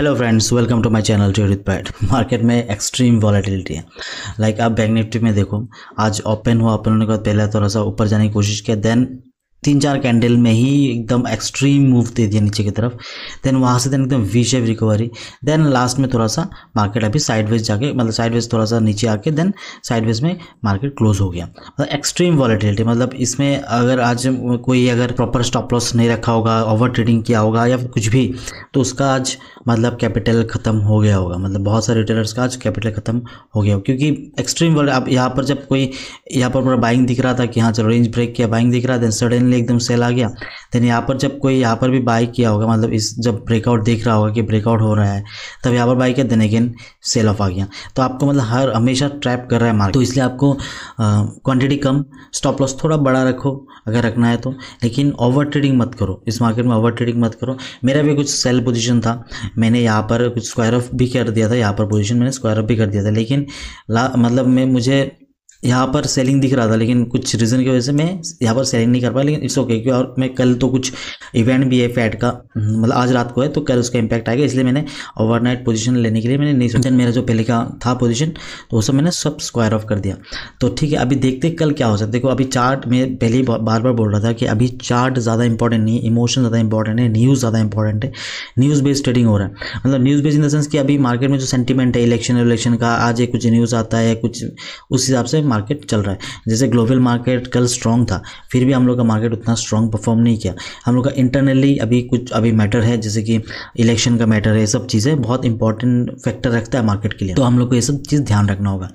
hello friends welcome to my channel trade with Pat market में extreme volatility है like like आप bank Nifty में देखो आज ओपन हुआ ओपन होने के बाद पहले थोड़ा सा ऊपर जाने की कोशिश किया देन तीन चार कैंडल में ही एकदम एक्सट्रीम मूव दे दिया नीचे की तरफ देन वहाँ से देन एकदम V shape recovery then last में थोड़ा सा मार्केट अभी साइडवेज जाके मतलब साइडवेज थोड़ा सा नीचे आके देन साइडवेज में मार्केट क्लोज हो गया मतलब एक्सट्रीम वॉलेटिलिटी मतलब इसमें अगर आज कोई अगर प्रॉपर स्टॉप लॉस नहीं रखा होगा ओवर ट्रेडिंग किया होगा या कुछ भी तो उसका आज मतलब कैपिटल ख़त्म हो गया होगा मतलब बहुत सारे रिटेलर्स का आज कैपिटल ख़त्म हो गया होगा क्योंकि एक्सट्रीम वॉलेट अब यहाँ पर जब कोई यहाँ पर पूरा बाइंग दिख रहा था कि हाँ चलो रेंज ब्रेक किया बाइंग दिख रहा देन सडनली सडनली एकदम सेल आ गया देन यहाँ पर जब कोई यहाँ पर भी बाई किया होगा मतलब इस जब ब्रेकआउट देख रहा होगा कि ब्रेकआउट हो रहा है तब यहाँ पर बाई किया देन अगेन सेल ऑफ आ गया तो आपको मतलब हर हमेशा ट्रैप कर रहा है मार्केट तो इसलिए आपको क्वान्टिटी कम स्टॉप लॉस थोड़ा बड़ा रखो अगर रखना है तो लेकिन ओवर ट्रेडिंग मत करो इस मार्केट में ओवर ट्रेडिंग मत करो मेरा भी कुछ सेल पोजिशन था मैंने यहाँ पर कुछ स्क्वायर ऑफ भी कर दिया था यहाँ पर पोजिशन मैंने स्क्वायर ऑफ भी कर दिया था लेकिन मतलब मैं मुझे यहाँ पर सेलिंग दिख रहा था लेकिन कुछ रीज़न की वजह से मैं यहाँ पर सेलिंग नहीं कर पाया लेकिन इट्स ओके क्यों और मैं कल तो कुछ इवेंट भी है फैट का मतलब आज रात को है तो कल उसका इम्पैक्ट आएगा इसलिए मैंने ओवरनाइट पोजीशन लेने के लिए मैंने नहीं सोचा मेरा जो पहले का था पोजिशन तो वो सब मैंने सब स्क्वायर ऑफ कर दिया तो ठीक है अभी देखते कल क्या हो सकता है देखो अभी चार्ट मैं पहले ही बार बार बोल रहा था कि अभी चार्ट ज़्यादा इंपॉर्टेंट नहीं है इमोशन ज़्यादा इंपॉर्टेंट है न्यूज़ ज़्यादा इंपॉर्टेंट है न्यूज़ बेस्ड ट्रेडिंग हो रहा है मतलब news based in the sense कि अभी मार्केट में जो सेंटीमेंट है इलेक्शन इलेक्शन का आज कुछ न्यूज़ आता है कुछ उस हिसाब से मार्केट चल रहा है जैसे ग्लोबल मार्केट कल स्ट्रॉन्ग था फिर भी हम लोग का मार्केट उतना स्ट्रॉन्ग परफॉर्म नहीं किया हम लोग का इंटरनली अभी कुछ अभी मैटर है जैसे कि इलेक्शन का मैटर है सब चीज़ें बहुत इंपॉर्टेंट फैक्टर रखता है मार्केट के लिए तो हम लोग को ये सब चीज़ ध्यान रखना होगा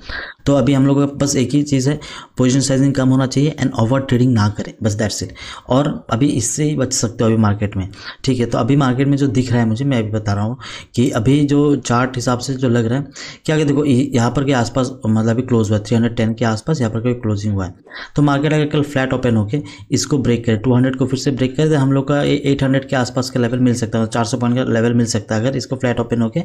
तो अभी हम लोगों का बस एक ही चीज़ है पोजिशन साइजिंग कम होना चाहिए एंड ओवर ट्रेडिंग ना करें बस दैट्स इट और अभी इससे ही बच सकते हो अभी मार्केट में ठीक है तो अभी मार्केट में जो दिख रहा है मुझे मैं अभी बता रहा हूँ कि अभी जो चार्ट हिसाब से जो लग रहा है क्या देखो यहाँ पर के आसपास मतलब अभी क्लोज हुआ थ्री हंड्रेड टेन के आसपास यहाँ पर कभी क्लोजिंग हुआ है तो मार्केट अगर कल फ्लैट ओपन होकर इसको ब्रेक करें टू हंड्रेड को फिर से ब्रेक करें तो हम लोग का एट हंड्रेड के आसपास का लेवल मिल सकता है चार सौ पॉइंट का लेवल मिल सकता है अगर इसको फ्लैट ओपन होकर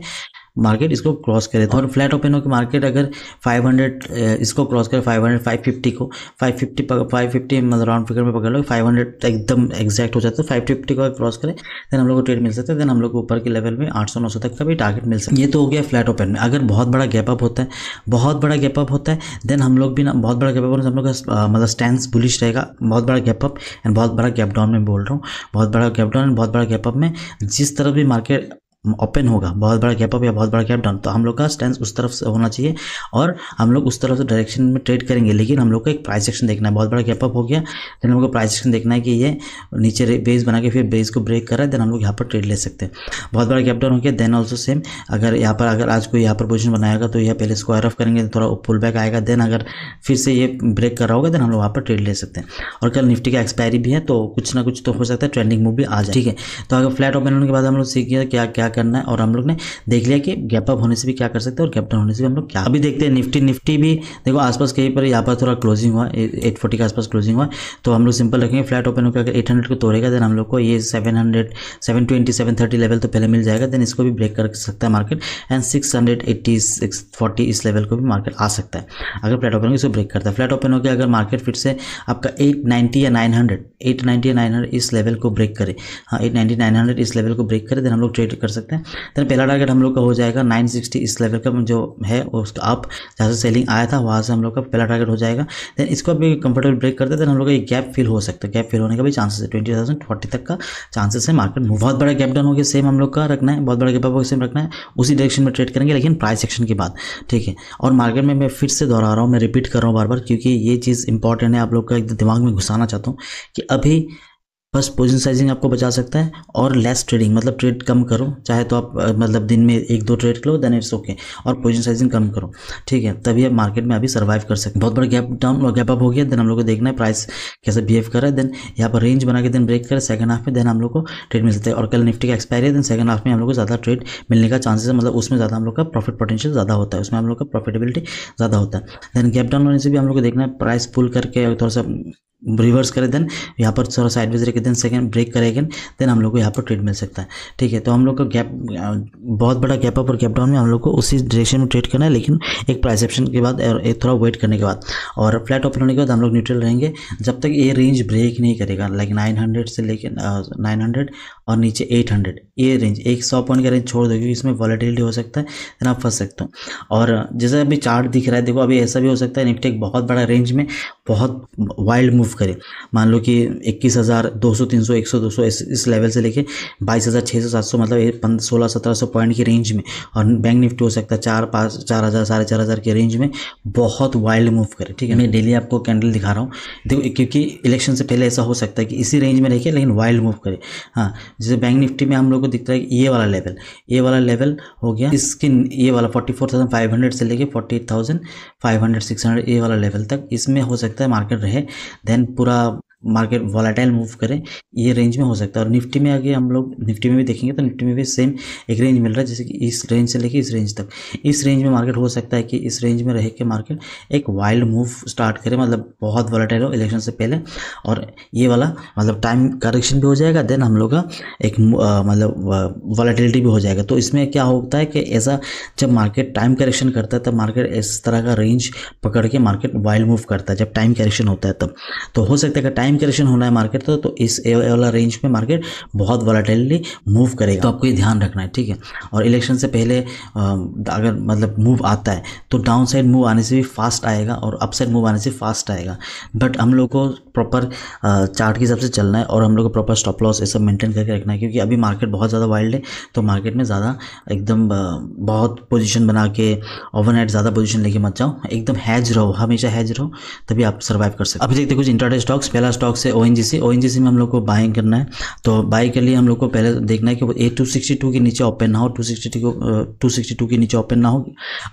मार्केट इसको क्रॉस करे तो और फ्लैट ओपन होकर मार्केट अगर 500 इसको क्रॉस करे 500 550 को 550 फिफ्टी मतलब राउंड फिगर में पकड़ लो 500 एकदम एग्जैक्ट हो जाता है 550 तो को क्रॉस करें देन हम लोग को ट्रेड मिल सकता है देन हम लोग को ऊपर के लेवल में 800 सौ तक का भी टारगेट मिल सकता है ये तो हो गया फ्लैट ओपन में अगर बहुत बड़ा गैप अप होता है बहुत बड़ा गैप अप होता है देन हम लोग भी ना बहुत बड़ा गैप अप हम लोग का मतलब स्टैंड बुलिश रहेगा बहुत बड़ा गैप अप एंड बहुत बड़ा गैप डाउन में बोल रहा हूँ बहुत बड़ा गैप डाउन बहुत बड़ा गैप अप में जिस तरफ भी मार्केट ओपन होगा बहुत बड़ा गैप अप या बहुत बड़ा गैप डाउन तो हम लोग का स्टैंड उस तरफ से होना चाहिए और हम लोग उस तरफ से डायरेक्शन में ट्रेड करेंगे लेकिन हम लोग को एक प्राइस एक्शन देखना है बहुत बड़ा गैप अप हो गया देन को प्राइस एक्शन देखना है कि ये नीचे बेस बना के फिर बेस को ब्रेक करा देन हम लोग यहाँ पर ट्रेड ले सकते हैं बहुत बड़ा गैप डाउन हो गया देन ऑल्सो सेम अगर यहाँ पर अगर आज कोई यहाँ पर पोजिशन बनाएगा तो यह पहले स्क्वायर ऑफ करेंगे थोड़ा पुल बैक आएगा देन अगर फिर से ये ब्रेक कर रहा होगा देन हम लोग वहाँ पर ट्रेड ले सकते हैं और कल निफ्टी का एक्सपायरी भी है तो कुछ ना कुछ तो हो सकता है ट्रेंडिंग मूव भी आ जाए ठीक है तो अगर फ्लैट ओपन होने के बाद हम लोग सीखिए क्या क्या करना है और हम लोग ने देख लिया कि गैप अप होने से भी क्या कर सकते हैं और गैप डाउन होने से भी हम लोग क्या अभी देखते हैं निफ्टी निफ्टी भी देखो आसपास कहीं पर यहाँ पर थोड़ा क्लोजिंग हुआ एट फोर्टी के आसपास क्लोजिंग हुआ तो हम लोग सिंपल रखेंगे फ्लैट ओपन होकर अगर एट हंड्रेड को तोड़ेगा देन हम लोग को ये seven hundred seven twenty seven thirty level तो पहले मिल जाएगा देन इसको भी ब्रेक कर सकता है market and six hundred eighty six forty इस लेवल को भी मार्केट आ सकता है अगर फ्लैट ओपन होगी इसको ब्रेक करता है फ्लैट ओपन होकर अगर मार्केट फिर से आपका एट नाइन्टी या nine hundred eight ninety nine hundred इस लेवल को ब्रेक करे हाँ एट नाइन्टी नाइन हंड्रेड इस लेवल को ब्रेक करे देन हम लोग ट्रेड कर सकते हैं देन पहला टारगेट हम लोग का हो जाएगा नाइन सिक्सटी इस लेवल का जो है उसका आप जहाँ से सेलिंग आया था वहाँ से हम लोग का पहला टारगेट हो जाएगा देन इसको भी कंफर्टेबल ब्रेक करते देन हम लोग का एक गैप फिल हो सकता है गैप फिल होने का भी चांसेस है ट्वेंटी थाउजेंड फोर्टी तक का चांसेस है मार्केट में बहुत बड़ा गैप डाउन हो गया सेम हम लोग का रखना है बहुत बड़ा गैप होगा सेम रखना है उसी डायरेक्शन में ट्रेड करेंगे लेकिन प्राइस सेक्शन के बाद ठीक है और मार्केट में मैं फिर से दोहरा रहा हूँ मैं रिपीट कर रहा हूँ बार बार क्योंकि ये चीज़ इंपॉर्टेंट है आप लोग का एक दिमाग में घुसाना चाहता हूँ कि अभी बस पोजिशन साइजिंग आपको बचा सकता है और लेस ट्रेडिंग मतलब ट्रेड कम करो चाहे तो आप मतलब दिन में एक दो ट्रेड करो देन इट्स ओके और पोजिशन साइजिंग कम करो ठीक है तभी आप मार्केट में अभी सर्वाइव कर सकते हैं बहुत बड़ा गैप डाउन और गैप अप हो गया देन हम लोग को देखना है प्राइस कैसे बिहेव कर रहा है देन यहाँ पर रेंज बना के देन ब्रेक करें सेकंड हाफ में देन हम लोग को ट्रेड मिल सकता है और कल निफ्टी का एक्सपायरी है देन सेकंड हाफ में हम लोग को ज़्यादा ट्रेड मिलने का चांसेस है मतलब उसमें ज़्यादा हम लोग का प्रॉफिट पोटेंशियल ज़्यादा होता है उसमें हम लोग का प्रॉफिटेबिलिटी ज़्यादा होता है देन गैप डाउन होने से भी हम लोग को देखना है प्राइस पुल करके थोड़ा सा रिवर्स करें देन यहाँ पर थोड़ा साइड वेज रखें देन सेकंड ब्रेक करेगा देन हम लोग को यहाँ पर ट्रेड मिल सकता है ठीक है तो हम लोग का गैप बहुत बड़ा गैप अप और गैप डाउन में हम लोग को उसी डायरेक्शन में ट्रेड करना है लेकिन एक प्राइस एक्शन के बाद और एक थोड़ा वेट करने के बाद और फ्लैट ओपन होने के बाद हम लोग न्यूट्रल रहेंगे जब तक ये रेंज ब्रेक नहीं करेगा लाइक नाइन से लेकर नाइन और नीचे एट ये रेंज एक सौ पॉइंट का रेंज छोड़ दो क्योंकि इसमें वॉलेटिलिटी हो सकता है ना फंस सकते हो और जैसे अभी चार्ट दिख रहा है देखो अभी ऐसा भी हो सकता है निफ्टी एक बहुत बड़ा रेंज में बहुत वाइल्ड मूव करे मान लो कि इक्कीस हज़ार दो सौ तीन सौ एक सौ दो सौ इस लेवल से लेके बाईस हज़ार छः सौ सात सौ मतलब सोलह सत्रह सौ पॉइंट की रेंज में और बैंक निफ्टी हो सकता है चार पाँच चार हज़ार साढ़े चार हज़ार के रेंज में बहुत वाइल्ड मूव करे ठीक है मैं डेली आपको कैंडल दिखा रहा हूँ देखो क्योंकि इलेक्शन से पहले ऐसा हो सकता है कि इसी रेंज में रह लेकिन वाइल्ड मूव करे हाँ जैसे बैंक निफ्टी में हम लोग को दिखता है ये वाला लेवल ये वाला लेवल हो गया इसके ये वाला forty four thousand five hundred से लेके forty eight thousand five hundred six hundred ये वाला लेवल तक इसमें हो सकता है मार्केट रहे देन पूरा मार्केट वॉलेटाइल मूव करें ये रेंज में हो सकता है और निफ्टी में आगे हम लोग निफ्टी में भी देखेंगे तो निफ्टी में भी सेम एक रेंज मिल रहा है जैसे कि इस रेंज से लेके इस रेंज तक इस रेंज में मार्केट हो सकता है कि इस रेंज में रह के मार्केट एक वाइल्ड मूव स्टार्ट करे मतलब बहुत वॉलेटाइल हो इलेक्शन से पहले और ये वाला मतलब टाइम करेक्शन भी हो जाएगा देन हम लोग का एक मतलब वॉलेटिलिटी भी हो जाएगा तो इसमें क्या होता है कि ऐसा जब मार्केट टाइम करेक्शन करता है तब मार्केट इस तरह का रेंज पकड़ के मार्केट वाइल्ड मूव करता है जब टाइम करेक्शन होता है तब तो हो सकता है कि टाइम टाइम करेक्शन होना है मार्केट तो, तो इस ए वाला रेंज में मार्केट बहुत वॉलाटाइली मूव करेगा तो आपको ये ध्यान रखना है ठीक है और इलेक्शन से पहले अगर मतलब मूव आता है तो डाउन साइड मूव आने से भी फास्ट आएगा और अप साइड मूव आने से फास्ट आएगा बट हम लोग को प्रॉपर चार्ट के हिसाब से चलना है और हम लोग को प्रॉपर स्टॉप लॉस ये सब मेंटेन करके रखना है क्योंकि अभी मार्केट बहुत ज़्यादा वाइल्ड है तो मार्केट में ज़्यादा एकदम बहुत पोजिशन बना के ओवरनाइट ज़्यादा पोजिशन लेके मत जाओ एकदम हैज रहो हमेशा हैज रहो तभी आप सर्वाइव कर सकते अभी देखते कुछ इंटरटेस्ट स्टॉक्स पहला स्टॉक्स है ओ ओएनजीसी में हम लोग को बाइंग करना है तो बाई के लिए हम लोग को पहले देखना है कि ए टू सिक्सटी टू के नीचे ओपन ना हो two sixty two two sixty two के नीचे ओपन ना हो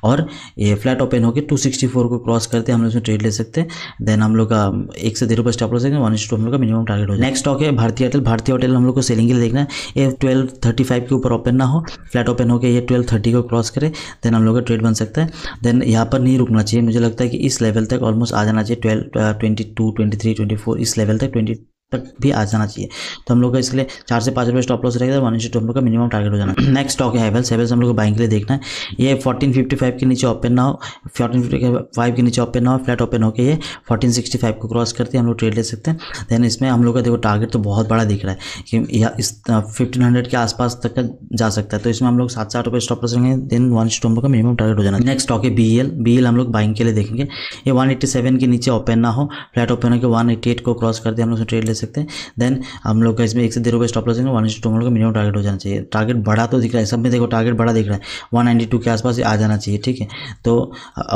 और ये फ्लैट ओपन होकर टू सिक्सटी फोर को क्रॉस करते हम लोग इसमें ट्रेड ले सकते हैं देन हम लोग का एक से डेढ़ रुपये स्टॉप हो सकते वन टू हम लोग का मिनिमम टारगेट हो नेक्स्ट स्टॉक है भारतीय होटल भारतीय होटल हम लोग को सेलिंग के लिए देखना है ये ट्वेल्व थर्टी फाइव के ऊपर ओपन ना हो फ्लैट ओपन होकर ये ट्वेल्व थर्टी को क्रॉस करे देन हम लोग का ट्रेड बन सकता है देन यहाँ पर नहीं रुकना चाहिए मुझे लगता है कि इस लेवल तक ऑलमोस्ट आ जाना चाहिए twelve twenty two twenty three twenty four इस level the 20 तक भी आ जाना चाहिए तो हम लोग का इसलिए चार से पाँच रुपये स्टॉप लॉस रहेगा वन इंटू हम लोग का मिनिमम टारगेट हो जाना नेक्स्ट स्टॉक है हेवल्स हेवल्स हम लोग को बाइंग के लिए देखना है ये फोर्टीन फिफ्टी फाइव के नीचे ओपन ना हो फोर्टीन फिफ्टी फाइव के नीचे ओपन ना हो फ्लैट ओपन होकर ये फोर्टीन सिक्सटी फाइव को क्रॉस करते हैं हम लोग ट्रेड ले सकते हैं देन इसमें हम लोग का देखो टारगेट तो बहुत बड़ा दिख रहा है कि या इस फिफ्टीन हंड्रेड के आसपास तक का जा सकता है तो इसमें हम लोग सात से आठ रुपये स्टॉप लॉस रहेंगे देन वन इंटू हम लोग का मिनिमम टारगेट हो जाना नेक्स्ट स्टॉक है बी एल बी एल हम लोग बाइंग के लिए देखेंगे ये वन एट्टी सेवन के नीचे ओपन ना हो फ्लैट ओपन होकर वन एट्टी एट को क्रॉस करते हैं हम लोग ट्रेड ले सकते हैं देन हम लोग का इसमें एक से डेढ़ रुपये स्टॉप लॉस देंगे वन इंस टू हम लोग का मिनिमम टारगेट हो जाना चाहिए टारगेट बड़ा तो दिख रहा है सब में देखो टारगेट बड़ा दिख रहा है वन नाइन्टी टू के आसपास आ जाना चाहिए ठीक है तो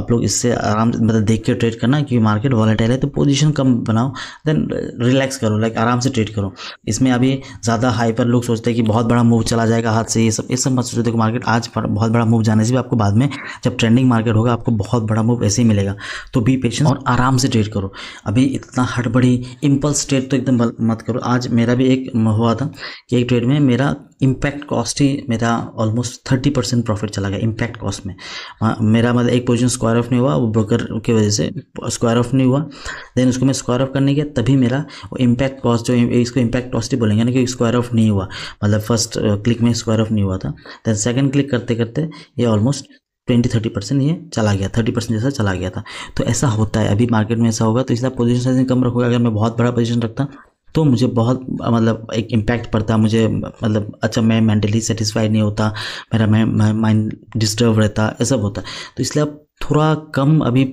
आप लोग इससे आराम मतलब देख के ट्रेड करना क्योंकि मार्केट वॉलेटाइल है तो पोजिशन कम बनाओ देन रिलैक्स करो लाइक आराम से ट्रेड करो इसमें अभी ज़्यादा हाई पर लोग सोचते हैं कि बहुत बड़ा मूव चला जाएगा हाथ से ये सब ये सब मत सोचते मार्केट आज बहुत बड़ा मूव जाने से भी आपको बाद में जब ट्रेंडिंग मार्केट होगा आपको बहुत बड़ा मूव ऐसे ही मिलेगा तो बी पेशेंस और आराम से ट्रेड करो अभी इतना हड़बड़ी इम्पल्स ट्रेड तो एकदम मत, मत करो आज मेरा भी एक हुआ था कि एक ट्रेड में मेरा इम्पैक्ट कॉस्ट ही मेरा ऑलमोस्ट थर्टी परसेंट प्रॉफिट चला गया इम्पैक्ट कॉस्ट में मेरा मतलब एक पोजीशन स्क्वायर ऑफ नहीं हुआ वो ब्रोकर की वजह से स्क्वायर ऑफ नहीं हुआ देन उसको मैं स्क्वायर ऑफ करने गया तभी मेरा वो इम्पैक्ट कॉस्ट जो इसको इम्पैक्ट कॉस्ट ही बोलेंगे यानी कि स्क्वायर ऑफ नहीं हुआ मतलब फर्स्ट क्लिक में स्क्वायर ऑफ नहीं हुआ था देन सेकेंड क्लिक करते करते ये ऑलमोस्ट ट्वेंटी थर्टी परसेंट ये चला गया थर्टी परसेंट जैसा चला गया था तो ऐसा होता है अभी मार्केट में ऐसा होगा तो इसलिए पोजीशन साइजिंग कम रखोगे अगर मैं बहुत बड़ा पोजीशन रखता तो मुझे बहुत मतलब एक इम्पैक्ट पड़ता मुझे मतलब अच्छा मैं मेंटली सेटिस्फाइड नहीं होता मेरा माइंड डिस्टर्ब रहता ऐसा होता तो इसलिए थोड़ा कम अभी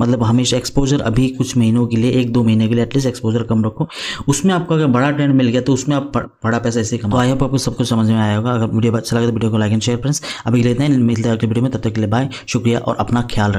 मतलब हमेशा एक्सपोजर अभी कुछ महीनों के लिए एक दो महीने के लिए एटलीस्ट एक्सपोजर कम रखो उसमें आपको अगर बड़ा ट्रेंड मिल गया तो उसमें आप बड़ा पैसा ऐसे कमाओ तो आई होप आपको सब कुछ समझ में आया होगा अगर वीडियो अच्छा लगे तो वीडियो को लाइक एंड शेयर फ्रेंड्स अभी लेते हैं मिलते हैं अगले वीडियो में तब तक के लिए बाय शुक्रिया और अपना ख्याल